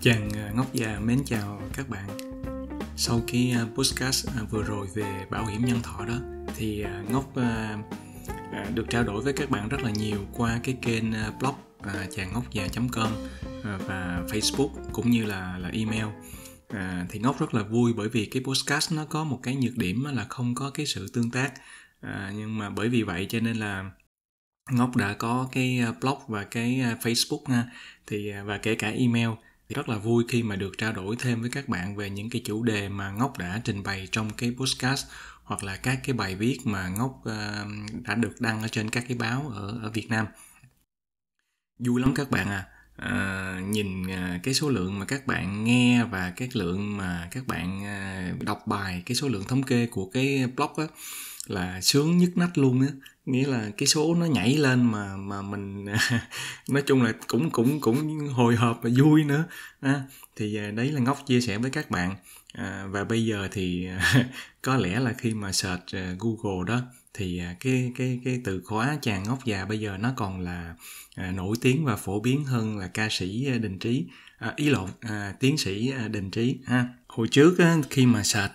Chàng à, ngốc già mến chào các bạn Sau cái à, podcast à, vừa rồi về bảo hiểm nhân thọ đó Thì ngốc được trao đổi với các bạn rất là nhiều qua cái kênh blog chàng ngốc già.com và Facebook cũng như là là email à, thì ngốc rất là vui bởi vì cái podcast nó có một cái nhược điểm là không có cái sự tương tác à, nhưng mà bởi vì vậy cho nên là ngốc đã có cái blog và cái facebook ha thì và kể cả email thì rất là vui khi mà được trao đổi thêm với các bạn về những cái chủ đề mà ngốc đã trình bày trong cái podcast hoặc là các cái bài viết mà ngốc ờ, đã được đăng ở trên các cái báo ở ở Việt Nam vui lắm các bạn à à, nhìn ờ, cái số lượng mà các bạn nghe và các lượng mà các bạn đọc bài cái số lượng thống kê của cái blog á là sướng nhức nách luôn á nghĩa là cái số nó nhảy lên mà mà mình nói chung là cũng cũng cũng hồi hộp và vui nữa à, thì à, đấy là ngóc chia sẻ với các bạn À, và bây giờ thì có lẽ là khi mà search à, Google đó thì à, cái cái cái từ khóa chàng ngốc già bây giờ nó còn là nổi tiếng và phổ biến hơn là ca sĩ Đình Trí à, ý lộn à, tiến sĩ Đình Trí ha hồi trước khi mà search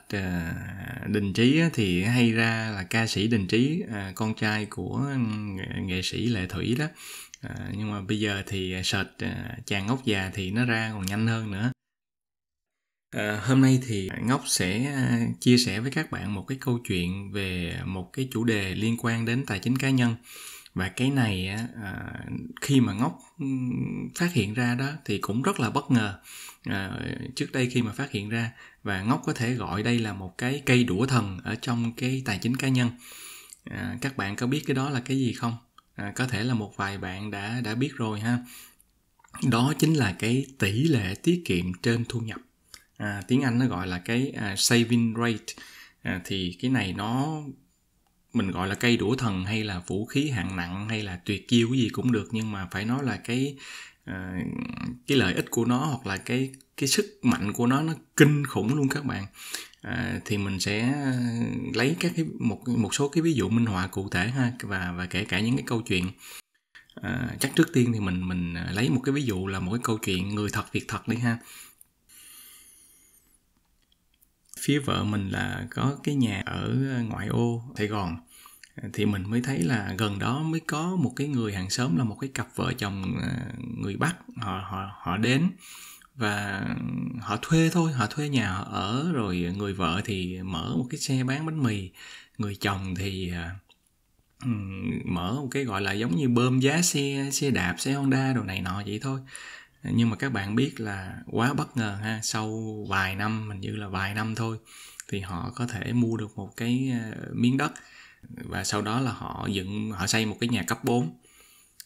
Đình Trí thì hay ra là ca sĩ Đình Trí con trai của nghệ sĩ Lệ Thủy đó nhưng mà bây giờ thì search chàng ngốc già thì nó ra còn nhanh hơn nữa À, hôm nay thì ngốc sẽ ờ, chia sẻ với các bạn một cái câu chuyện về một cái chủ đề liên quan đến tài chính cá nhân và cái này à, khi mà ngốc ừ, phát hiện ra đó thì cũng rất là bất ngờ à, trước đây khi mà phát hiện ra và ngốc có thể gọi đây là một cái cây đũa thần ở trong cái tài chính cá nhân à, các bạn có biết cái đó là cái gì không à, có thể là một vài bạn đã đã biết rồi ha đó chính là cái tỷ lệ tiết kiệm trên thu nhập à, tiếng anh nó gọi là cái à, saving rate à, thì cái này nó mình gọi là cây đũa thần hay là vũ khí hạng nặng hay là tuyệt chiêu cái gì cũng được nhưng mà phải nói là cái à, cái lợi ích của nó hoặc là cái cái sức mạnh của nó nó kinh khủng luôn các bạn à, thì mình sẽ à, lấy các cái một một số cái ví dụ minh họa cụ thể ha và và kể cả những cái câu chuyện à, chắc trước tiên thì mình mình à, lấy một cái ví dụ là một cái câu chuyện người thật việc thật đi ha phía vợ mình là có cái nhà ở ngoại ô sài gòn thì mình mới thấy là gần đó mới có một cái người hàng xóm là một cái cặp vợ chồng à, người bắc họ họ họ đến và họ thuê thôi họ thuê nhà họ ở rồi người vợ thì mở một cái xe bán bánh mì người chồng thì à, mở một cái gọi là giống như bơm giá xe xe đạp xe honda đồ này nọ vậy thôi nhưng mà các bạn biết là quá bất ngờ ha sau vài năm mình như là vài năm thôi thì họ có thể mua được một cái ờ, miếng đất và sau đó là họ dựng họ xây một cái nhà cấp 4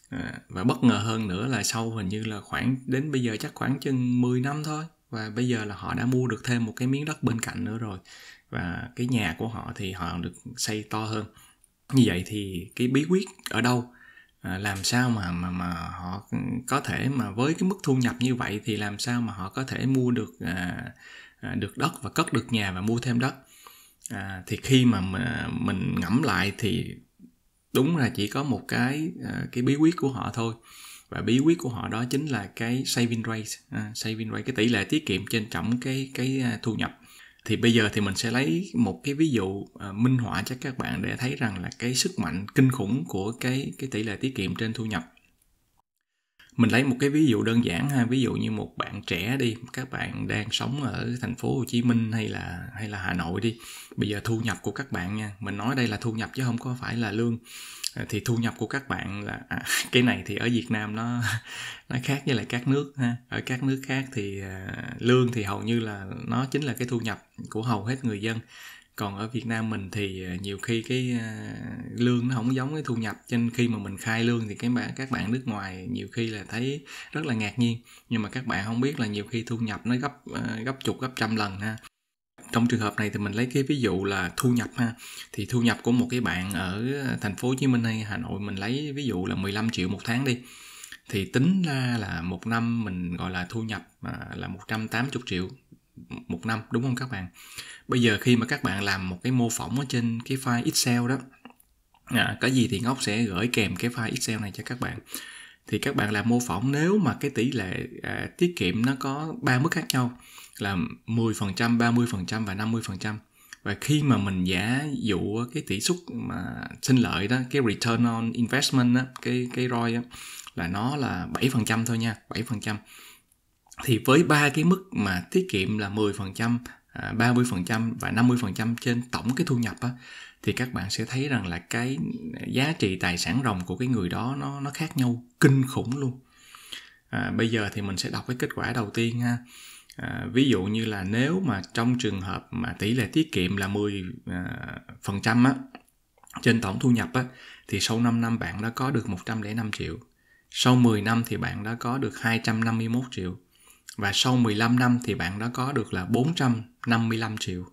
ờ, và bất ngờ hơn nữa là sau hình như là khoảng đến bây giờ chắc khoảng chừng 10 năm thôi và bây giờ là họ đã mua được thêm một cái miếng đất bên cạnh nữa rồi và cái nhà của họ thì họ được xây to hơn như vậy thì cái bí quyết ở đâu À, làm sao mà mà mà họ có thể mà với cái mức thu nhập như vậy thì làm sao mà họ có thể mua được à, à được đất và cất được nhà và mua thêm đất à, thì khi mà mình ngẫm lại thì đúng là chỉ có một cái à, cái bí quyết của họ thôi và bí quyết của họ đó chính là cái saving rate à, saving rate cái tỷ lệ tiết kiệm trên tổng cái cái thu nhập thì bây giờ thì mình sẽ lấy một cái ví dụ uh, minh họa cho các bạn để thấy rằng là cái sức mạnh kinh khủng của cái cái tỷ lệ tiết kiệm trên thu nhập mình lấy một cái ví dụ đơn giản ha ví dụ như một bạn trẻ đi các bạn đang sống ở thành phố Hồ Chí Minh hay là hay là Hà Nội đi bây giờ thu nhập của các bạn nha mình nói đây là thu nhập chứ không có phải là lương À, thì thu nhập của các bạn là à, cái này thì ở Việt Nam nó nó khác với lại các nước ha ở các nước khác thì à, lương thì hầu như là nó chính là cái thu nhập của hầu hết người dân còn ở Việt Nam mình thì à, nhiều khi cái à, lương nó không giống cái thu nhập nên khi mà mình khai lương thì cái bạn các bạn nước ngoài nhiều khi là thấy rất là ngạc nhiên nhưng mà các bạn không biết là nhiều khi thu nhập nó gấp à, gấp chục gấp trăm lần ha trong trường hợp này thì mình lấy cái ví dụ là thu nhập ha thì thu nhập của một cái bạn ở thành phố Hồ Chí Minh hay Hà Nội mình lấy ví dụ là 15 triệu một tháng đi thì tính ra là một năm mình gọi là thu nhập à, là 180 triệu một năm đúng không các bạn bây giờ khi mà các bạn làm một cái mô phỏng ở trên cái file Excel đó à, cái gì thì ngốc sẽ gửi kèm cái file Excel này cho các bạn thì các bạn làm mô phỏng nếu mà cái tỷ lệ à, tiết kiệm nó có ba mức khác nhau là 10%, 30% và 50%. Và khi mà mình giả dụ cái tỷ suất mà sinh lợi đó, cái return on investment đó, cái cái ROI đó, là nó là 7% thôi nha, 7%. Thì với ba cái mức mà tiết kiệm là 10%, 30% à, và 50% trên tổng cái thu nhập á thì các bạn sẽ thấy rằng là cái giá trị tài sản ròng của cái người đó nó nó khác nhau kinh khủng luôn. À, bây giờ thì mình sẽ đọc cái kết quả đầu tiên ha À, ví dụ như là nếu mà trong trường hợp mà tỷ lệ tiết kiệm là 10 à, phần trăm á trên tổng thu nhập á thì sau 5 năm bạn đã có được 105 triệu. Sau 10 năm thì bạn đã có được 251 triệu. Và sau 15 năm thì bạn đã có được là 455 triệu.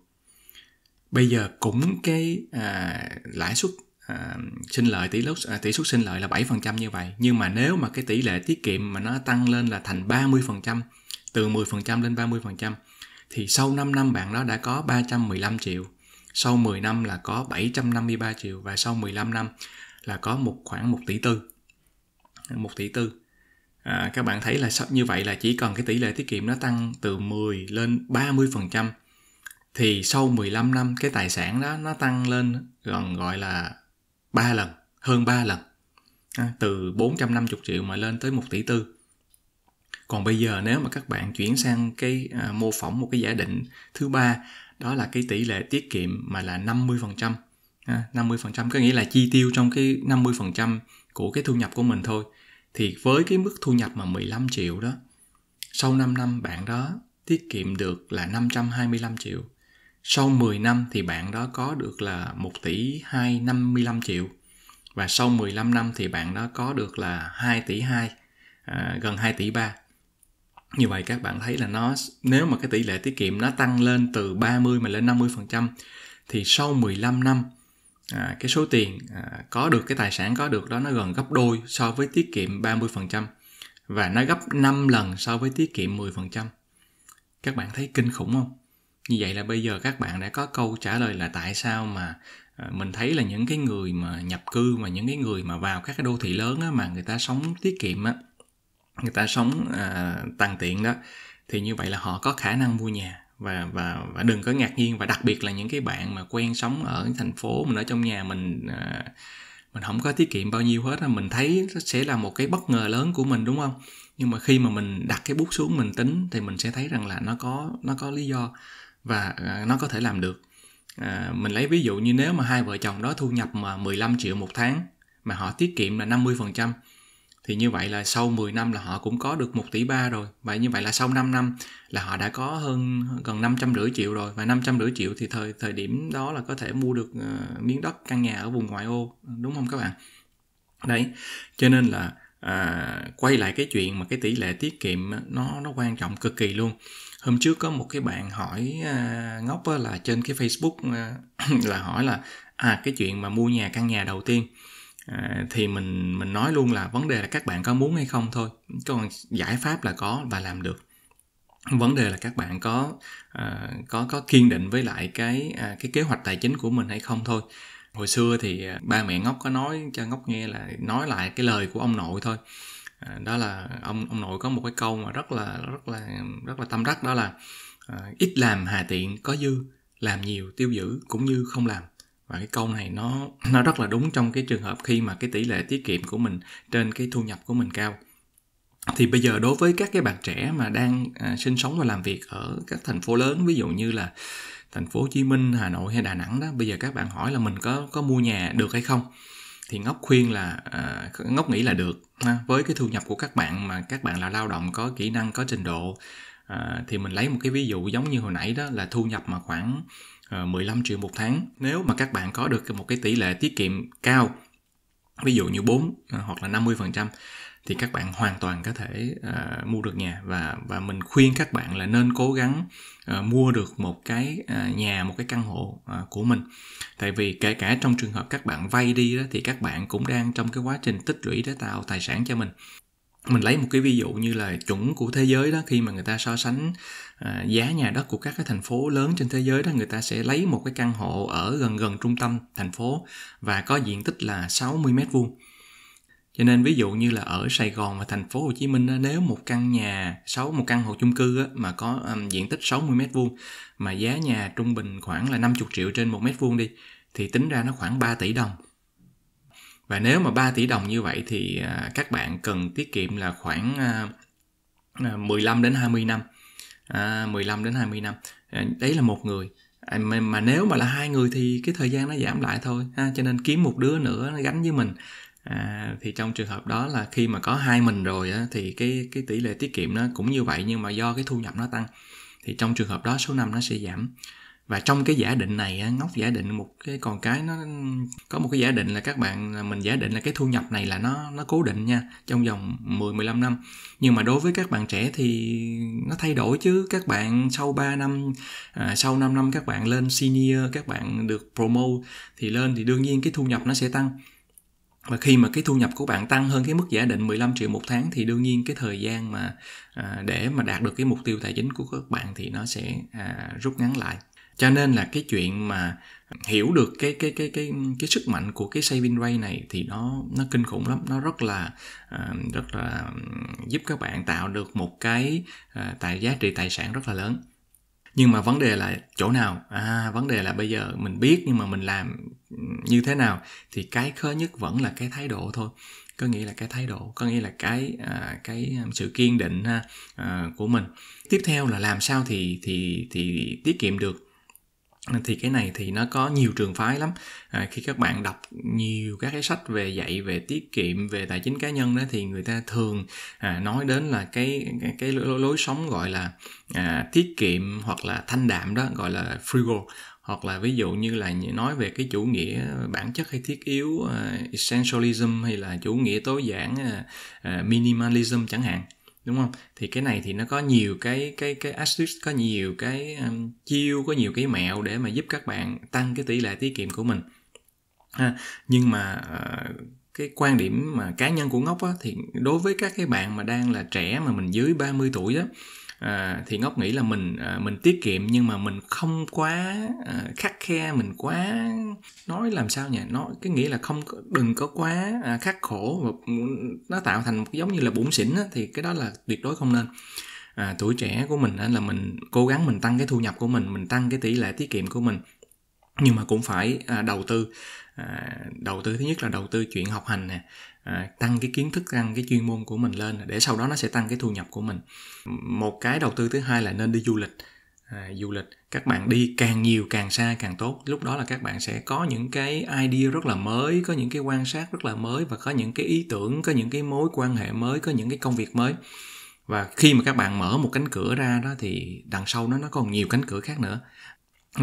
Bây giờ cũng cái à, lãi suất à, sinh lợi tỷ lúc à, tỷ suất sinh lợi là 7% như vậy, nhưng mà nếu mà cái tỷ lệ tiết kiệm mà nó tăng lên là thành 30% từ 10% lên 30% thì sau 5 năm bạn đó đã có 315 triệu sau 10 năm là có 753 triệu và sau 15 năm là có một khoảng 1 tỷ tư 1 tỷ tư à, các bạn thấy là như vậy là chỉ cần cái tỷ lệ tiết kiệm nó tăng từ 10 lên 30 thì sau 15 năm cái tài sản đó nó tăng lên gần gọi là 3 lần hơn 3 lần à, từ 450 triệu mà lên tới 1 tỷ tư còn bây giờ nếu mà các bạn chuyển sang cái à, mô phỏng một cái giả định thứ ba đó là cái tỷ lệ tiết kiệm mà là 50% à, 50% có nghĩa là chi tiêu trong cái 50% của cái thu nhập của mình thôi thì với cái mức thu nhập mà 15 triệu đó sau 5 năm bạn đó tiết kiệm được là 525 triệu sau 10 năm thì bạn đó có được là 1 tỷ 255 triệu và sau 15 năm thì bạn đó có được là 2 tỷ 2 à, gần 2 tỷ 3 như vậy các bạn thấy là nó nếu mà cái tỷ lệ tiết kiệm nó tăng lên từ 30 mà lên 50% thì sau 15 năm à, cái số tiền à, có được cái tài sản có được đó nó gần gấp đôi so với tiết kiệm 30% và nó gấp 5 lần so với tiết kiệm 10%. Các bạn thấy kinh khủng không? Như vậy là bây giờ các bạn đã có câu trả lời là tại sao mà à, mình thấy là những cái người mà nhập cư mà những cái người mà vào các cái đô thị lớn á, mà người ta sống tiết kiệm á, người ta sống à, tăng tiện đó thì như vậy là họ có khả năng mua nhà và và và đừng có ngạc nhiên và đặc biệt là những cái bạn mà quen sống ở thành phố mình ở trong nhà mình à, mình không có tiết kiệm bao nhiêu hết mình thấy sẽ là một cái bất ngờ lớn của mình đúng không nhưng mà khi mà mình đặt cái bút xuống mình tính thì mình sẽ thấy rằng là nó có nó có lý do và à, nó có thể làm được à, mình lấy ví dụ như nếu mà hai vợ chồng đó thu nhập mà 15 triệu một tháng mà họ tiết kiệm là 50 phần trăm thì như vậy là sau 10 năm là họ cũng có được 1 tỷ ba rồi và như vậy là sau 5 năm là họ đã có hơn gần 500 rưỡi triệu rồi và 500 rưỡi triệu thì thời thời điểm đó là có thể mua được uh, miếng đất căn nhà ở vùng ngoại ô đúng không các bạn đấy cho nên là à, quay lại cái chuyện mà cái tỷ lệ tiết kiệm nó nó quan trọng cực kỳ luôn hôm trước có một cái bạn hỏi à, ngốc là trên cái facebook à, là hỏi là à cái chuyện mà mua nhà căn nhà đầu tiên à, thì mình mình nói luôn là vấn đề là các bạn có muốn hay không thôi còn giải pháp là có và làm được vấn đề là các bạn có à, có có kiên định với lại cái à, cái kế hoạch tài chính của mình hay không thôi hồi xưa thì à, ba mẹ ngốc có nói cho ngốc nghe là nói lại cái lời của ông nội thôi à, đó là ông ông nội có một cái câu mà rất là rất là rất là tâm đắc đó là à, ít làm hà tiện có dư làm nhiều tiêu dữ cũng như không làm và cái câu này nó nó rất là đúng trong cái trường hợp khi mà cái tỷ lệ tiết kiệm của mình trên cái thu nhập của mình cao thì bây giờ đối với các cái bạn trẻ mà đang à, sinh sống và làm việc ở các thành phố lớn ví dụ như là thành phố Hồ Chí Minh, Hà Nội hay Đà Nẵng đó bây giờ các bạn hỏi là mình có có mua nhà được hay không thì ngốc khuyên là à, ngốc nghĩ là được ha. với cái thu nhập của các bạn mà các bạn là lao động có kỹ năng có trình độ à, thì mình lấy một cái ví dụ giống như hồi nãy đó là thu nhập mà khoảng 15 à, triệu một tháng nếu mà các bạn có được một cái tỷ lệ tiết kiệm cao ví dụ như 4 à, hoặc là 50 phần trăm thì các bạn hoàn toàn có thể uh, mua được nhà và và mình khuyên các bạn là nên cố gắng uh, mua được một cái uh, nhà một cái căn hộ uh, của mình tại vì kể cả trong trường hợp các bạn vay đi đó, thì các bạn cũng đang trong cái quá trình tích lũy để tạo tài sản cho mình mình lấy một cái ví dụ như là chuẩn của thế giới đó khi mà người ta so sánh à, giá nhà đất của các cái thành phố lớn trên thế giới đó người ta sẽ lấy một cái căn hộ ở gần gần trung tâm thành phố và có diện tích là 60 mét vuông cho nên ví dụ như là ở Sài Gòn và thành phố Hồ Chí Minh nếu một căn nhà sáu một căn hộ chung cư mà có um, diện tích 60 mét vuông mà giá nhà trung bình khoảng là 50 triệu trên một mét vuông đi thì tính ra nó khoảng 3 tỷ đồng và nếu mà 3 tỷ đồng như vậy thì à, các bạn cần tiết kiệm là khoảng 15 à, à, đến 20 năm à, 15 đến 20 năm đấy là một người mà, nếu mà là hai người thì cái thời gian nó giảm lại thôi cho nên kiếm một đứa nữa nó gánh với mình à, thì trong trường hợp đó là khi mà có hai mình rồi á, thì cái cái tỷ lệ tiết kiệm nó cũng như vậy nhưng mà do cái thu nhập nó tăng thì trong trường hợp đó số năm nó sẽ giảm và trong cái giả định này ngóc giả định một cái còn cái nó có một cái giả định là các bạn mình giả định là cái thu nhập này là nó nó cố định nha trong vòng 10 15 năm nhưng mà đối với các bạn trẻ thì nó thay đổi chứ các bạn sau 3 năm à, sau 5 năm các bạn lên senior các bạn được promote thì lên thì đương nhiên cái thu nhập nó sẽ tăng và khi mà cái thu nhập của bạn tăng hơn cái mức giả định 15 triệu một tháng thì đương nhiên cái thời gian mà à, để mà đạt được cái mục tiêu tài chính của các bạn thì nó sẽ à, rút ngắn lại cho nên là cái chuyện mà hiểu được cái cái cái cái cái sức mạnh của cái saving rate này thì nó nó kinh khủng lắm nó rất là uh, rất là giúp các bạn tạo được một cái uh, tài giá trị tài sản rất là lớn nhưng mà vấn đề là chỗ nào à vấn đề là bây giờ mình biết nhưng mà mình làm như thế nào thì cái khó nhất vẫn là cái thái độ thôi có nghĩa là cái thái độ có nghĩa là cái à, cái sự kiên định ha à, của mình tiếp theo là làm sao thì thì thì tiết kiệm được thì cái này thì nó có nhiều trường phái lắm à, khi các bạn đọc nhiều các cái sách về dạy về tiết kiệm về tài chính cá nhân đó thì người ta thường à, nói đến là cái cái, lối, lối sống gọi là à, tiết kiệm hoặc là thanh đạm đó gọi là frugal hoặc là ví dụ như là nói về cái chủ nghĩa bản chất hay thiết yếu uh, essentialism hay là chủ nghĩa tối giản uh, minimalism chẳng hạn đúng không thì cái này thì nó có nhiều cái cái cái astuce có nhiều cái um, chiêu có nhiều cái mẹo để mà giúp các bạn tăng cái tỷ lệ tiết kiệm của mình ha. nhưng mà uh, cái quan điểm mà cá nhân của ngốc á, thì đối với các cái bạn mà đang là trẻ mà mình dưới 30 tuổi á à, thì ngốc nghĩ là mình à, mình tiết kiệm nhưng mà mình không quá à, khắc khe mình quá nói làm sao nhỉ nói cái nghĩa là không đừng có quá à, khắc khổ và nó tạo thành giống như là bủn xỉn á, thì cái đó là tuyệt đối không nên à, tuổi trẻ của mình á, là mình cố gắng mình tăng cái thu nhập của mình mình tăng cái tỷ lệ tiết kiệm của mình nhưng mà cũng phải à, đầu tư à, đầu tư thứ nhất là đầu tư chuyện học hành nè à, tăng cái kiến thức tăng cái chuyên môn của mình lên để sau đó nó sẽ tăng cái thu nhập của mình một cái đầu tư thứ hai là nên đi du lịch à, du lịch các bạn đi càng nhiều càng xa càng tốt lúc đó là các bạn sẽ có những cái idea rất là mới có những cái quan sát rất là mới và có những cái ý tưởng có những cái mối quan hệ mới có những cái công việc mới và khi mà các bạn mở một cánh cửa ra đó thì đằng sau nó nó còn nhiều cánh cửa khác nữa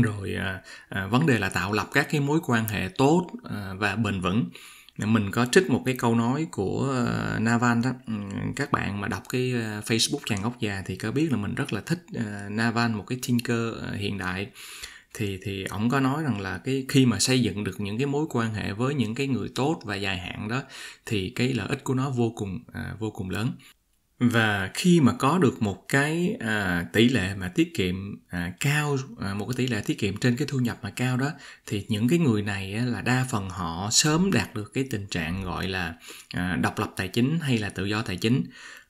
rồi à, à, vấn đề là tạo lập các cái mối quan hệ tốt à, và bền vững mình có trích một cái câu nói của à, Navan đó ừ, các bạn mà đọc cái à, Facebook chàng góc già thì có biết là mình rất là thích à, Navan một cái thinker hiện đại thì thì ông có nói rằng là cái khi mà xây dựng được những cái mối quan hệ với những cái người tốt và dài hạn đó thì cái lợi ích của nó vô cùng à, vô cùng lớn và khi mà có được một cái à, tỷ lệ mà tiết kiệm à, cao à, một cái tỷ lệ tiết kiệm trên cái thu nhập mà cao đó thì những cái người này á, là đa phần họ sớm đạt được cái tình trạng gọi là à, độc lập tài chính hay là tự do tài chính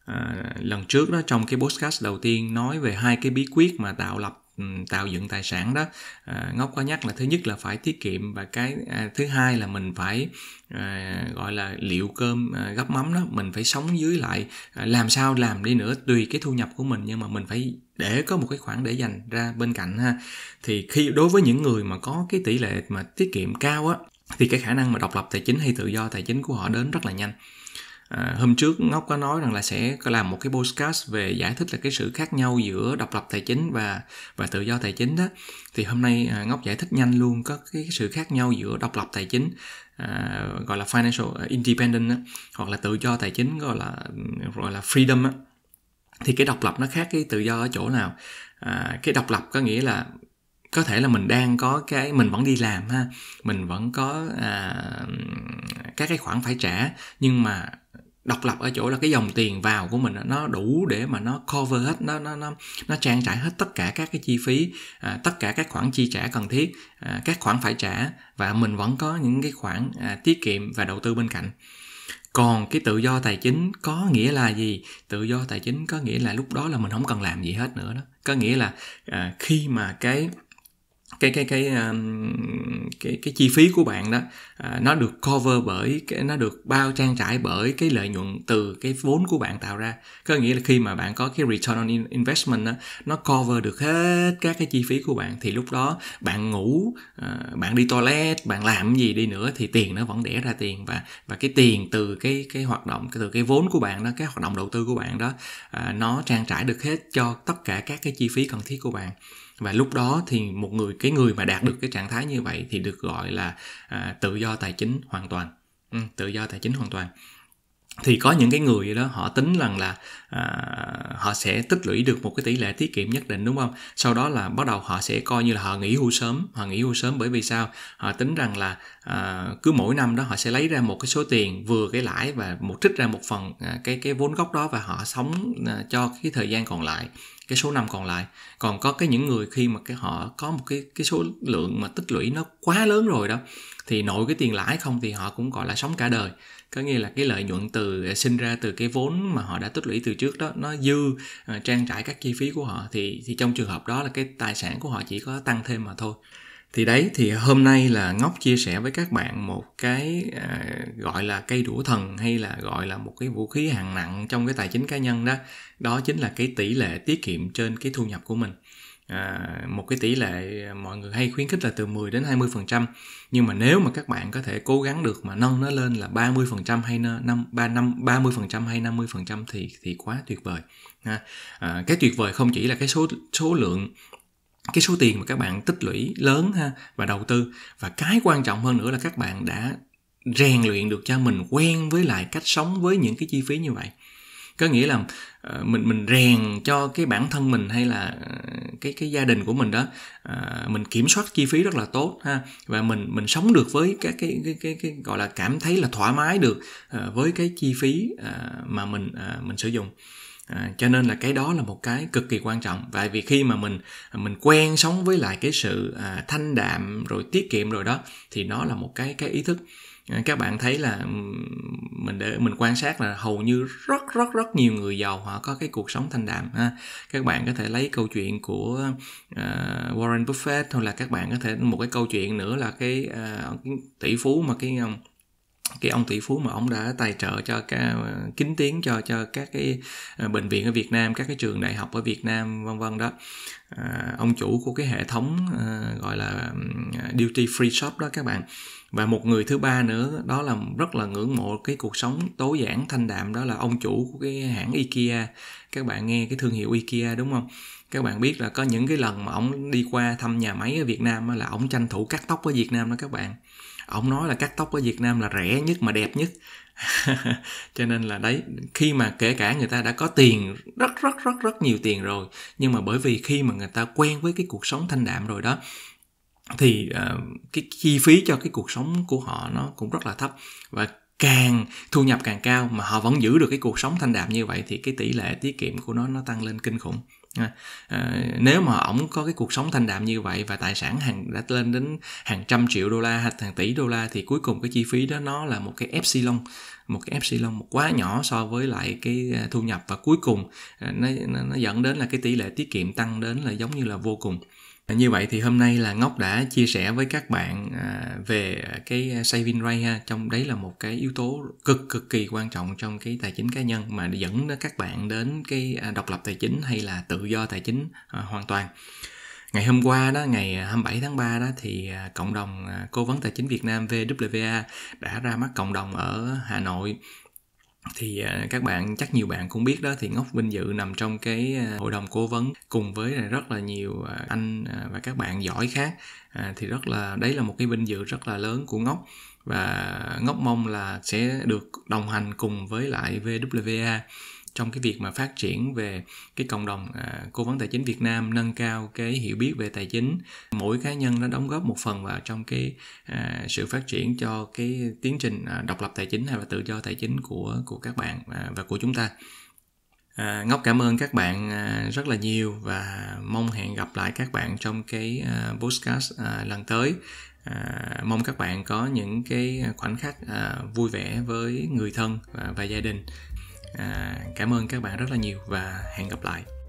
à, lần trước đó trong cái podcast đầu tiên nói về hai cái bí quyết mà tạo lập Ừ, tạo dựng tài sản đó à, ngốc có nhắc là thứ nhất là phải tiết kiệm và cái à, thứ hai là mình phải à, gọi là liệu cơm gấp mắm đó mình phải sống dưới lại làm sao làm đi nữa tùy cái thu nhập của mình nhưng mà mình phải để có một cái khoản để dành ra bên cạnh ha thì khi đối với những người mà có cái tỷ lệ mà tiết kiệm cao á thì cái khả năng mà độc lập tài chính hay tự do tài chính của họ đến rất là nhanh À, hôm trước ngốc có nói rằng là sẽ làm một cái podcast về giải thích là cái sự khác nhau giữa độc lập tài chính và và tự do tài chính đó thì hôm nay à, ngốc giải thích nhanh luôn có cái sự khác nhau giữa độc lập tài chính à, gọi là financial à, independent đó, hoặc là tự do tài chính gọi là gọi là freedom đó. thì cái độc lập nó khác cái tự do ở chỗ nào à, cái độc lập có nghĩa là có thể là mình đang có cái mình vẫn đi làm ha mình vẫn có à, các cái khoản phải trả nhưng mà độc lập ở chỗ là cái dòng tiền vào của mình nó đủ để mà nó cover hết nó nó nó nó trang trải hết tất cả các cái chi phí à, tất cả các khoản chi trả cần thiết à, các khoản phải trả và mình vẫn có những cái khoản à, tiết kiệm và đầu tư bên cạnh còn cái tự do tài chính có nghĩa là gì tự do tài chính có nghĩa là lúc đó là mình không cần làm gì hết nữa đó có nghĩa là à, khi mà cái cái cái cái um, cái cái chi phí của bạn đó à, nó được cover bởi cái, nó được bao trang trải bởi cái lợi nhuận từ cái vốn của bạn tạo ra có nghĩa là khi mà bạn có cái return on investment đó, nó cover được hết các cái chi phí của bạn thì lúc đó bạn ngủ à, bạn đi toilet bạn làm gì đi nữa thì tiền nó vẫn đẻ ra tiền và và cái tiền từ cái cái hoạt động từ cái vốn của bạn đó cái hoạt động đầu tư của bạn đó à, nó trang trải được hết cho tất cả các cái chi phí cần thiết của bạn và lúc đó thì một người cái người mà đạt được cái trạng thái như vậy thì được gọi là à, tự do tài chính hoàn toàn ừ, tự do tài chính hoàn toàn thì có những cái người đó họ tính rằng là à, họ sẽ tích lũy được một cái tỷ lệ tiết kiệm nhất định đúng không sau đó là bắt đầu họ sẽ coi như là họ nghỉ hưu sớm họ nghỉ hưu sớm bởi vì sao họ tính rằng là à, cứ mỗi năm đó họ sẽ lấy ra một cái số tiền vừa cái lãi và một trích ra một phần à, cái cái vốn gốc đó và họ sống à, cho cái thời gian còn lại cái số năm còn lại còn có cái những người khi mà cái họ có một cái cái số lượng mà tích lũy nó quá lớn rồi đó thì nội cái tiền lãi không thì họ cũng gọi là sống cả đời có nghĩa là cái lợi nhuận từ à, sinh ra từ cái vốn mà họ đã tích lũy từ trước đó nó dư uh, trang trải các chi phí của họ thì thì trong trường hợp đó là cái tài sản của họ chỉ có tăng thêm mà thôi thì đấy thì hôm nay là ngóc chia sẻ với các bạn một cái à, gọi là cây đũa thần hay là gọi là một cái vũ khí hạng nặng trong cái tài chính cá nhân đó đó chính là cái tỷ lệ tiết kiệm trên cái thu nhập của mình à, một cái tỷ lệ à, mọi người hay khuyến khích là từ 10 đến 20 phần trăm nhưng mà nếu mà các bạn có thể cố gắng được mà nâng nó lên là 30 phần trăm hay năm ba năm 30 phần trăm hay 50 phần trăm thì thì quá tuyệt vời À, cái tuyệt vời không chỉ là cái số số lượng cái số tiền mà các bạn tích lũy lớn ha và đầu tư và cái quan trọng hơn nữa là các bạn đã rèn luyện được cho mình quen với lại cách sống với những cái chi phí như vậy có nghĩa là ờ, mình mình rèn cho cái bản thân mình hay là ờ, cái cái gia đình của mình đó ờ, mình kiểm soát chi phí rất là tốt ha và mình mình sống được với các cái cái cái, cái gọi là cảm thấy là thoải mái được với cái chi phí mà mình mình sử dụng À, cho nên là cái đó là một cái cực kỳ quan trọng tại vì khi mà mình mình quen sống với lại cái sự à, thanh đạm rồi tiết kiệm rồi đó thì nó là một cái cái ý thức Ờ, các bạn thấy là mình để mình quan sát là hầu như rất rất rất nhiều người giàu họ có cái cuộc sống thanh đạm ha các bạn có thể lấy câu chuyện của uh, Warren Buffett hoặc là các bạn có thể một cái câu chuyện nữa là cái, uh, cái tỷ phú mà cái cái ông tỷ phú mà ông đã tài trợ cho cái kính tiến cho cho các cái à, bệnh viện ở Việt Nam các cái trường đại học ở Việt Nam vân vân đó à, ông chủ của cái hệ thống à, gọi là duty free shop đó các bạn và một người thứ ba nữa đó là rất là ngưỡng mộ cái cuộc sống tối giản thanh đạm đó là ông chủ của cái hãng IKEA các bạn nghe cái thương hiệu IKEA đúng không các bạn biết là có những cái lần mà ông đi qua thăm nhà máy ở Việt Nam là ông tranh thủ cắt tóc ở Việt Nam đó các bạn ông nói là cắt tóc ở Việt Nam là rẻ nhất mà đẹp nhất cho nên là đấy khi mà kể cả người ta đã có tiền rất rất rất rất nhiều tiền rồi nhưng mà bởi vì khi mà người ta quen với cái cuộc sống thanh đạm rồi đó thì uh, cái chi phí cho cái cuộc sống của họ nó cũng rất là thấp và càng thu nhập càng cao mà họ vẫn giữ được cái cuộc sống thanh đạm như vậy thì cái tỷ lệ tiết kiệm của nó nó tăng lên kinh khủng À, à, nếu mà ổng có cái cuộc sống thanh đạm như vậy và tài sản hàng đã lên đến hàng trăm triệu đô la hàng tỷ đô la thì cuối cùng cái chi phí đó nó là một cái epsilon một cái epsilon một quá nhỏ so với lại cái à, thu nhập và cuối cùng à, nó, nó dẫn đến là cái tỷ lệ tiết kiệm tăng đến là giống như là vô cùng À, như vậy thì hôm nay là ngốc đã chia sẻ với các bạn à, về cái saving rate ha trong đấy là một cái yếu tố cực cực kỳ quan trọng trong cái tài chính cá nhân mà dẫn các bạn đến cái à, độc lập tài chính hay là tự do tài chính hoàn toàn ngày hôm qua đó ngày 27 tháng 3 đó thì cộng đồng cố vấn tài chính Việt Nam VWA đã ra mắt cộng đồng ở Hà Nội thì à, các bạn chắc nhiều bạn cũng biết đó thì ngốc vinh dự nằm trong cái à, hội đồng cố vấn cùng với rất là nhiều à, anh và các bạn giỏi khác thì rất là đấy là một cái vinh dự rất là lớn của ngốc và ngốc mong là sẽ được đồng hành cùng với lại vwa trong cái việc mà phát triển về cái cộng đồng à, cố vấn tài chính Việt Nam nâng cao cái hiểu biết về tài chính mỗi cá nhân nó đóng góp một phần vào trong cái à, sự phát triển cho cái tiến trình à, độc lập tài chính hay là tự do tài chính của của các bạn à, và của chúng ta À, ngốc cảm ơn các bạn à, rất là nhiều và mong hẹn gặp lại các bạn trong cái à, podcast à, lần tới à, mong các bạn có những cái khoảnh khắc à, vui vẻ với người thân và, và gia đình à, cảm ơn các bạn rất là nhiều và hẹn gặp lại